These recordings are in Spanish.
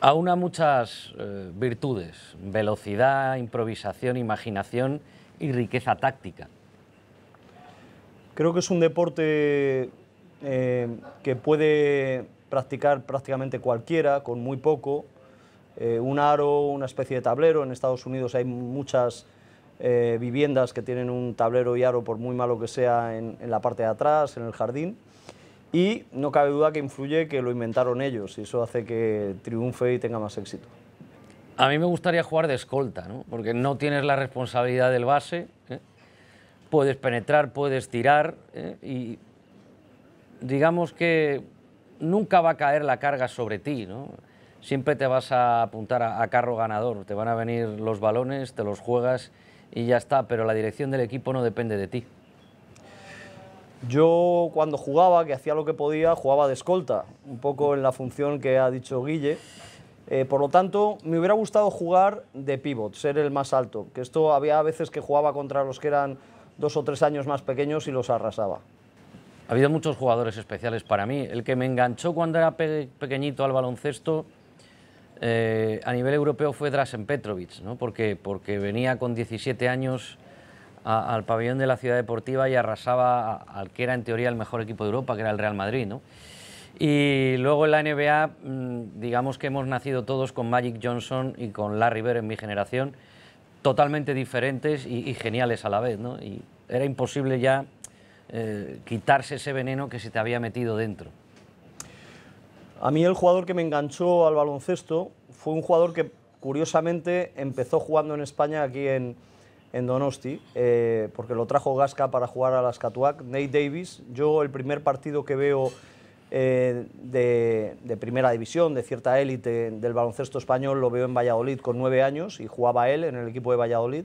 Aúna muchas eh, virtudes, velocidad, improvisación, imaginación y riqueza táctica. Creo que es un deporte eh, que puede practicar prácticamente cualquiera, con muy poco. Eh, un aro, una especie de tablero. En Estados Unidos hay muchas viviendas que tienen un tablero y aro, por muy malo que sea, en la parte de atrás, en el jardín. Y no cabe duda que influye que lo inventaron ellos y eso hace que triunfe y tenga más éxito. A mí me gustaría jugar de escolta, porque no tienes la responsabilidad del base, ¿eh? puedes penetrar, puedes tirar ¿eh? y digamos que nunca va a caer la carga sobre ti. Siempre te vas a apuntar a carro ganador, te van a venir los balones, te los juegas y ya está, pero la dirección del equipo no depende de ti. Yo cuando jugaba, que hacía lo que podía, jugaba de escolta, un poco en la función que ha dicho Guille. Eh, por lo tanto, me hubiera gustado jugar de pivot, ser el más alto, que esto había veces que jugaba contra los que eran dos o tres años más pequeños y los arrasaba. Ha habido muchos jugadores especiales para mí. El que me enganchó cuando era pequeñito al baloncesto eh, a nivel europeo fue Drasen Petrovic, ¿no? porque, porque venía con 17 años al pabellón de la ciudad deportiva y arrasaba al que era en teoría el mejor equipo de Europa, que era el Real Madrid. Y luego en la NBA, mm, digamos que hemos nacido todos con Magic Johnson y con Larry Bird en mi generación, totalmente diferentes y, geniales a la vez. ¿no? Y era imposible ya eh, quitarse ese veneno que se te había metido dentro. A mí el jugador que me enganchó al baloncesto fue un jugador que curiosamente empezó jugando en España aquí en, en Donosti, eh, porque lo trajo Gasca para jugar a las Catuac. Nate Davis, yo el primer partido que veo eh, de, primera división, de cierta élite del baloncesto español, lo veo en Valladolid con nueve años y jugaba él en el equipo de Valladolid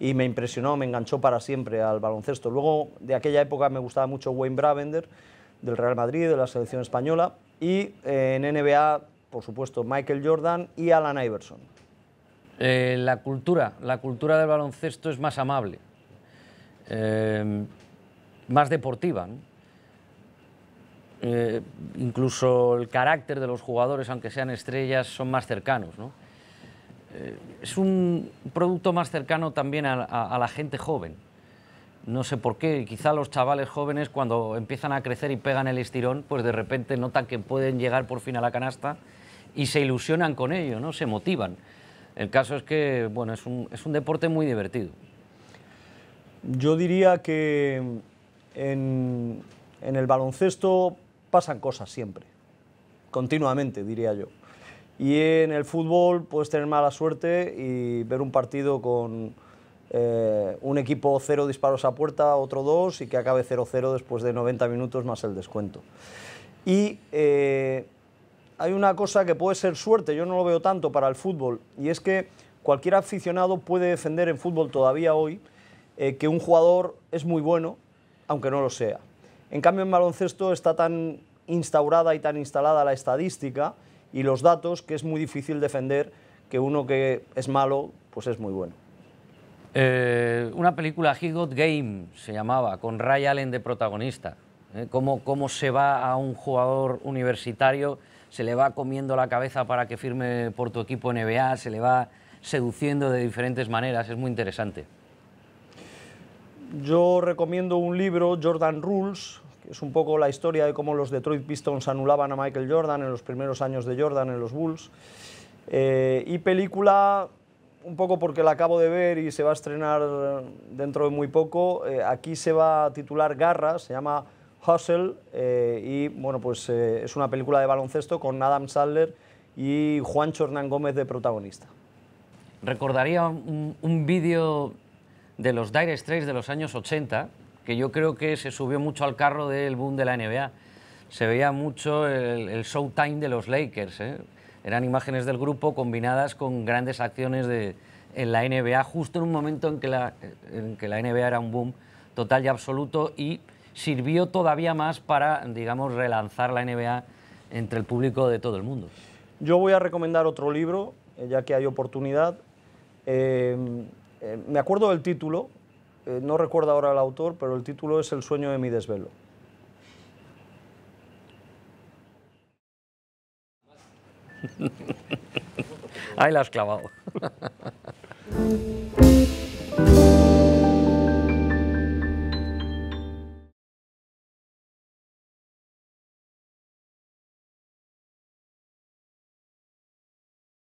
y me impresionó, me enganchó para siempre al baloncesto. Luego, de aquella época me gustaba mucho Wayne Bravender del Real Madrid, de la selección española, y eh, en NBA, por supuesto, Michael Jordan y Alan Iverson. Eh, la cultura, la cultura del baloncesto es más amable, eh, más deportiva. Eh, incluso el carácter de los jugadores, aunque sean estrellas, son más cercanos. es un producto más cercano también a, la gente joven. No sé por qué, quizá los chavales jóvenes cuando empiezan a crecer y pegan el estirón, pues de repente notan que pueden llegar por fin a la canasta y se ilusionan con ello, ¿no? se motivan. El caso es que, bueno, es un, deporte muy divertido. Yo diría que en, el baloncesto pasan cosas siempre, continuamente, diría yo. Y en el fútbol puedes tener mala suerte y ver un partido con eh, un equipo cero disparos a puerta, otro dos, y que acabe 0-0 después de 90 minutos más el descuento. Y eh, hay una cosa que puede ser suerte, yo no lo veo tanto para el fútbol, y es que cualquier aficionado puede defender en fútbol todavía hoy eh, que un jugador es muy bueno, aunque no lo sea. En cambio, en baloncesto está tan instaurada y tan instalada la estadística y los datos que es muy difícil defender que uno que es malo, pues es muy bueno. Eh, una película, He Got Game, se llamaba, con Ray Allen de protagonista. Eh, ¿Cómo, ¿Cómo se va a un jugador universitario? se le va comiendo la cabeza para que firme por tu equipo NBA, se le va seduciendo de diferentes maneras, es muy interesante. Yo recomiendo un libro, Jordan Rules, que es un poco la historia de cómo los Detroit Pistons anulaban a Michael Jordan en los primeros años de Jordan en los Bulls. Eh, y película, un poco porque la acabo de ver y se va a estrenar dentro de muy poco, eh, aquí se va a titular Garra, se llama Hustle eh, y bueno, pues eh, es una película de baloncesto con Adam Sandler y juan Hernán Gómez de protagonista. Recordaría un, vídeo de los Dire Straits de los años 80 que yo creo que se subió mucho al carro del boom de la NBA. Se veía mucho el, showtime de los Lakers. ¿eh? Eran imágenes del grupo combinadas con grandes acciones de, en la NBA, justo en un momento en que la, en que la NBA era un boom total y absoluto y sirvió todavía más para, digamos, relanzar la NBA entre el público de todo el mundo. Yo voy a recomendar otro libro, eh, ya que hay oportunidad. Em, eh, me acuerdo del título, eh, no recuerdo ahora el autor, pero el título es El sueño de mi desvelo. Ahí la has clavado.